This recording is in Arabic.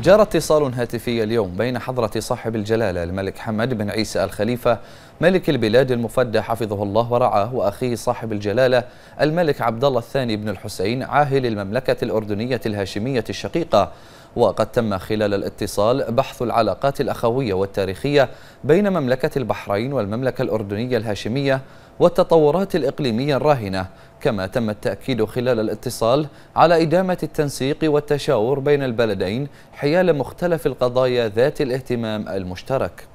جرى اتصال هاتفي اليوم بين حضرة صاحب الجلالة الملك حمد بن عيسى الخليفة ملك البلاد المفدى حفظه الله ورعاه وأخيه صاحب الجلالة الملك عبد الله الثاني بن الحسين عاهل المملكة الأردنية الهاشمية الشقيقة وقد تم خلال الاتصال بحث العلاقات الأخوية والتاريخية بين مملكة البحرين والمملكة الأردنية الهاشمية والتطورات الإقليمية الراهنة كما تم التأكيد خلال الاتصال على إدامة التنسيق والتشاور بين البلدين حيال مختلف القضايا ذات الاهتمام المشترك